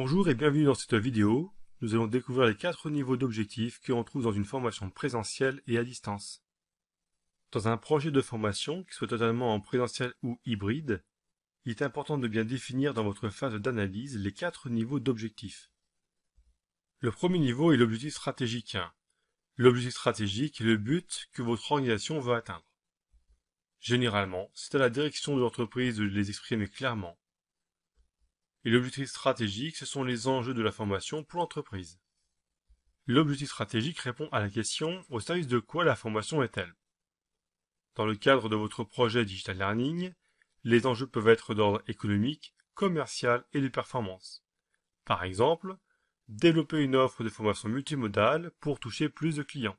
Bonjour et bienvenue dans cette vidéo. Nous allons découvrir les quatre niveaux d'objectifs que l'on trouve dans une formation présentielle et à distance. Dans un projet de formation, qui soit totalement en présentiel ou hybride, il est important de bien définir dans votre phase d'analyse les quatre niveaux d'objectifs. Le premier niveau est l'objectif stratégique L'objectif stratégique est le but que votre organisation veut atteindre. Généralement, c'est à la direction de l'entreprise de les exprimer clairement et l'objectif stratégique, ce sont les enjeux de la formation pour l'entreprise. L'objectif stratégique répond à la question au service de quoi la formation est-elle Dans le cadre de votre projet Digital Learning, les enjeux peuvent être d'ordre économique, commercial et de performance. Par exemple, développer une offre de formation multimodale pour toucher plus de clients.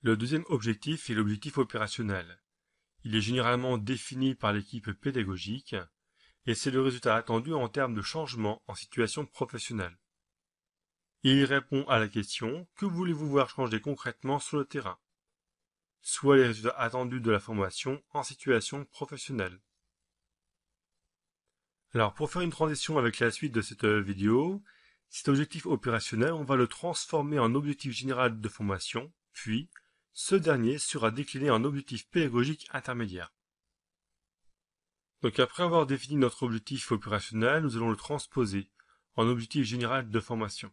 Le deuxième objectif est l'objectif opérationnel. Il est généralement défini par l'équipe pédagogique et c'est le résultat attendu en termes de changement en situation professionnelle. Il répond à la question que voulez-vous voir changer concrètement sur le terrain Soit les résultats attendus de la formation en situation professionnelle. Alors pour faire une transition avec la suite de cette euh, vidéo, cet objectif opérationnel, on va le transformer en objectif général de formation, puis ce dernier sera décliné en objectif pédagogique intermédiaire. Donc après avoir défini notre objectif opérationnel, nous allons le transposer en objectif général de formation.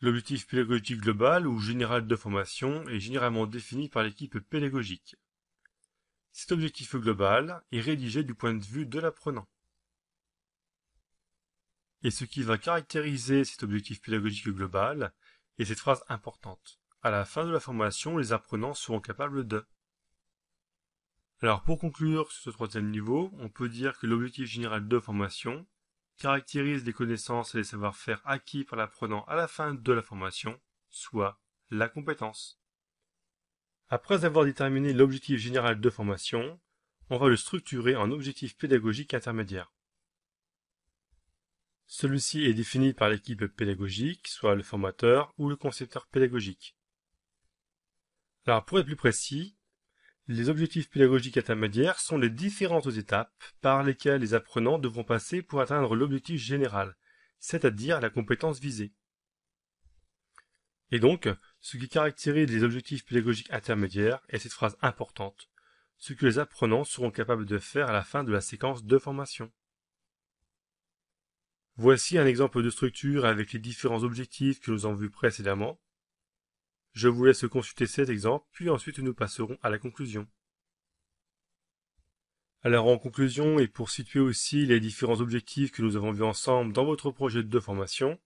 L'objectif pédagogique global ou général de formation est généralement défini par l'équipe pédagogique. Cet objectif global est rédigé du point de vue de l'apprenant. Et ce qui va caractériser cet objectif pédagogique global est cette phrase importante. À la fin de la formation, les apprenants seront capables de alors pour conclure sur ce troisième niveau, on peut dire que l'objectif général de formation caractérise les connaissances et les savoir-faire acquis par l'apprenant à la fin de la formation, soit la compétence. Après avoir déterminé l'objectif général de formation, on va le structurer en objectif pédagogique intermédiaire. Celui-ci est défini par l'équipe pédagogique, soit le formateur ou le concepteur pédagogique. Alors pour être plus précis, les objectifs pédagogiques intermédiaires sont les différentes étapes par lesquelles les apprenants devront passer pour atteindre l'objectif général, c'est-à-dire la compétence visée. Et donc, ce qui caractérise les objectifs pédagogiques intermédiaires est cette phrase importante, ce que les apprenants seront capables de faire à la fin de la séquence de formation. Voici un exemple de structure avec les différents objectifs que nous avons vus précédemment, je vous laisse consulter cet exemple, puis ensuite nous passerons à la conclusion. Alors en conclusion, et pour situer aussi les différents objectifs que nous avons vus ensemble dans votre projet de formation,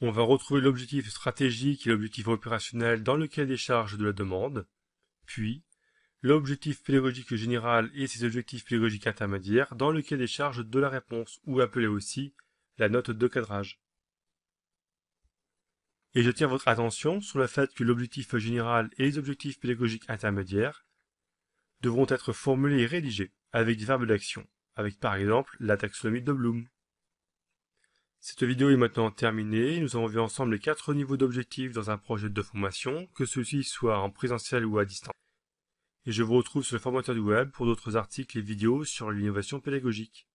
on va retrouver l'objectif stratégique et l'objectif opérationnel dans le cahier des charges de la demande, puis l'objectif pédagogique général et ses objectifs pédagogiques intermédiaires dans le cahier des charges de la réponse, ou appelé aussi la note de cadrage et je tiens votre attention sur le fait que l'objectif général et les objectifs pédagogiques intermédiaires devront être formulés et rédigés avec des verbes d'action, avec par exemple la taxonomie de Bloom. Cette vidéo est maintenant terminée, nous avons vu ensemble les quatre niveaux d'objectifs dans un projet de formation, que celui-ci soit en présentiel ou à distance. Et je vous retrouve sur le formateur du web pour d'autres articles et vidéos sur l'innovation pédagogique.